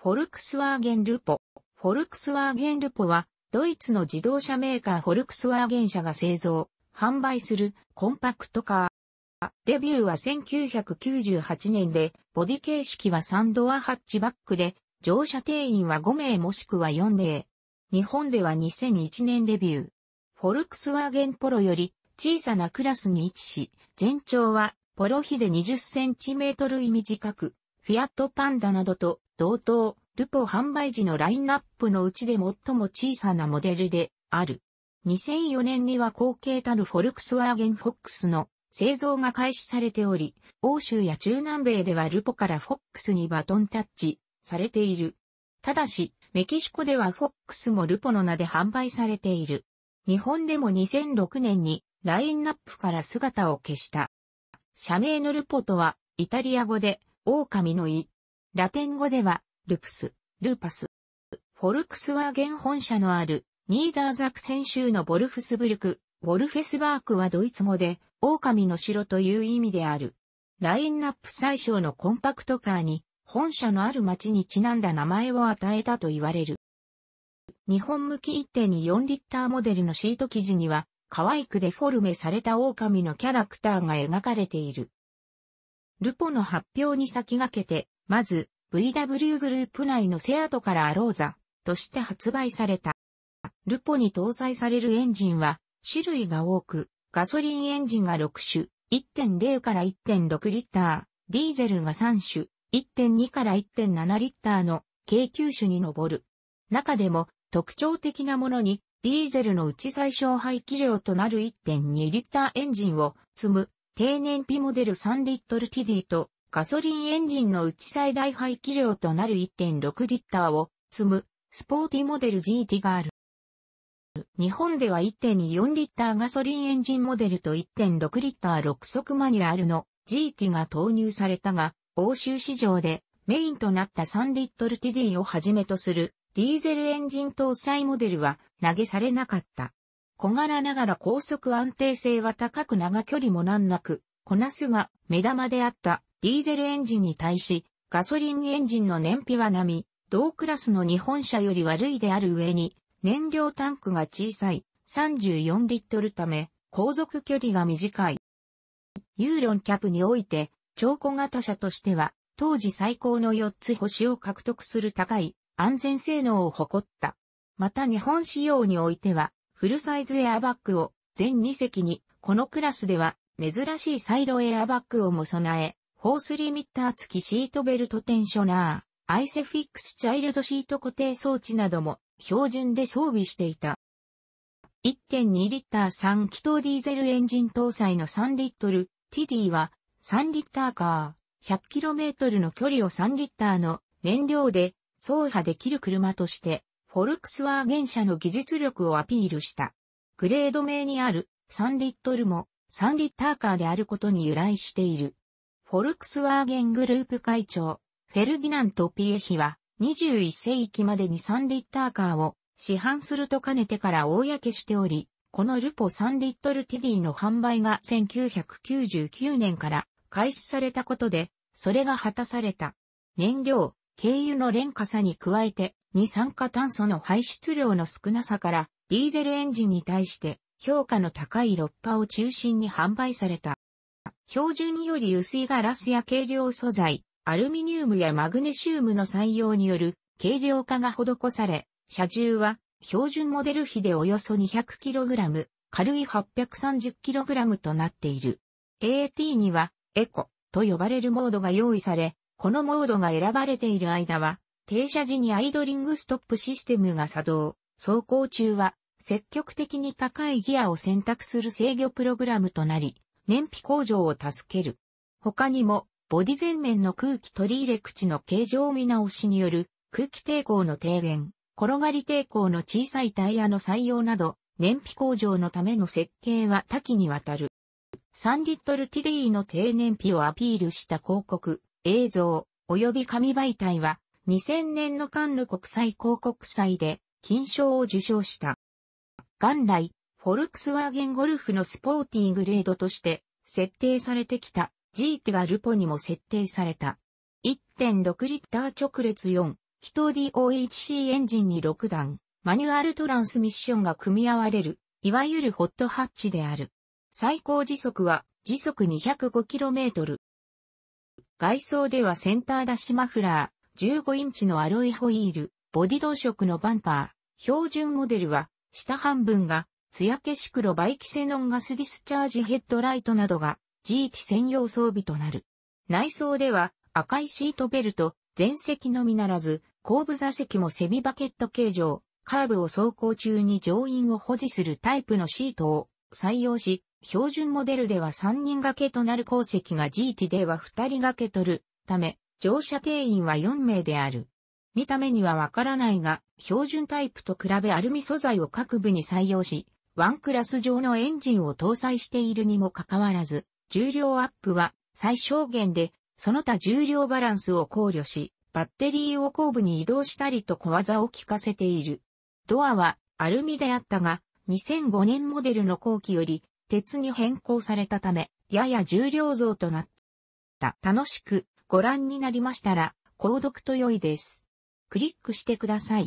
フォルクスワーゲンルポ。フォルクスワーゲンルポは、ドイツの自動車メーカーフォルクスワーゲン社が製造、販売するコンパクトカー。デビューは1998年で、ボディ形式は3ドアハッチバックで、乗車定員は5名もしくは4名。日本では2001年デビュー。フォルクスワーゲンポロより小さなクラスに位置し、全長はポロ比で20センチメートル以短く、フィアットパンダなどと同等、ルポ販売時のラインナップのうちで最も小さなモデルである。2004年には後継たるフォルクスワーゲンフォックスの製造が開始されており、欧州や中南米ではルポからフォックスにバトンタッチされている。ただし、メキシコではフォックスもルポの名で販売されている。日本でも2006年にラインナップから姿を消した。社名のルポとはイタリア語で狼の胃ラテン語では、ルプス、ルーパス。フォルクスワーゲン本社のある、ニーダーザクセン州のボルフスブルク、ウォルフェスバークはドイツ語で、狼の城という意味である。ラインナップ最小のコンパクトカーに、本社のある町にちなんだ名前を与えたと言われる。日本向き1.4リッターモデルのシート生地には、可愛くデフォルメされた狼のキャラクターが描かれている。ルポの発表に先駆けて、まず、VW グループ内のセアトからアローザとして発売された。ルポに搭載されるエンジンは種類が多く、ガソリンエンジンが6種、1.0から1.6リッター、ディーゼルが3種、1.2から1.7リッターの軽級種に上る。中でも特徴的なものに、ディーゼルのうち最小排気量となる1.2リッターエンジンを積む、低燃費モデル3リットル TD とガソリンエンジンのうち最大排気量となる1.6リッターを積むスポーティモデル GT がある。日本では1.4リッターガソリンエンジンモデルと1.6リッター6速マニュアルの GT が投入されたが、欧州市場でメインとなった3リットル TD をはじめとするディーゼルエンジン搭載モデルは投げされなかった。小柄ながら高速安定性は高く長距離も難なく、こなすが目玉であったディーゼルエンジンに対し、ガソリンエンジンの燃費は並み、同クラスの日本車より悪いである上に、燃料タンクが小さい、34リットルため、航続距離が短い。ユーロンキャプにおいて、超小型車としては、当時最高の4つ星を獲得する高い安全性能を誇った。また日本仕様においては、フルサイズエアバッグを全2席に、このクラスでは珍しいサイドエアバッグをも備え、フォースリミッター付きシートベルトテンショナー、アイセフィックスチャイルドシート固定装置なども標準で装備していた。1.2リッター3気筒ディーゼルエンジン搭載の3リットル、TD は3リッターカー、100km の距離を3リッターの燃料で走破できる車として、フォルクスワーゲン車の技術力をアピールした。グレード名にある3リットルも3リッターカーであることに由来している。フォルクスワーゲングループ会長、フェルディナント・ピエヒは、21世紀までに3リッターカーを市販すると兼ねてから公しており、このルポ3リットルティディの販売が1999年から開始されたことで、それが果たされた。燃料、軽油の廉価さに加えて、二酸化炭素の排出量の少なさから、ディーゼルエンジンに対して、評価の高い6波を中心に販売された。標準より薄いガラスや軽量素材、アルミニウムやマグネシウムの採用による軽量化が施され、車重は標準モデル比でおよそ 200kg、軽い 830kg となっている。AT にはエコと呼ばれるモードが用意され、このモードが選ばれている間は、停車時にアイドリングストップシステムが作動、走行中は積極的に高いギアを選択する制御プログラムとなり、燃費向上を助ける。他にも、ボディ全面の空気取り入れ口の形状見直しによる空気抵抗の低減、転がり抵抗の小さいタイヤの採用など、燃費向上のための設計は多岐にわたる。3リットル TD の低燃費をアピールした広告、映像、及び紙媒体は、2000年のカンヌ国際広告祭で金賞を受賞した。元来、フォルクスワーゲンゴルフのスポーティングレードとして設定されてきた GT がルポにも設定された。1.6リッター直列4、気 DOHC エンジンに6段、マニュアルトランスミッションが組み合われる、いわゆるホットハッチである。最高時速は時速 205km。外装ではセンター出しマフラー、15インチのアロイホイール、ボディ同色のバンパー、標準モデルは下半分がツヤ消し黒バイキセノンガスディスチャージヘッドライトなどが G t 専用装備となる。内装では赤いシートベルト、前席のみならず、後部座席もセミバケット形状、カーブを走行中に乗員を保持するタイプのシートを採用し、標準モデルでは3人掛けとなる後席が GT では2人掛け取るため、乗車定員は4名である。見た目にはわからないが、標準タイプと比べアルミ素材を各部に採用し、ワンクラス上のエンジンを搭載しているにもかかわらず、重量アップは最小限で、その他重量バランスを考慮し、バッテリーを後部に移動したりと小技を効かせている。ドアはアルミであったが、2005年モデルの後期より鉄に変更されたため、やや重量増となった。楽しくご覧になりましたら、購読と良いです。クリックしてください。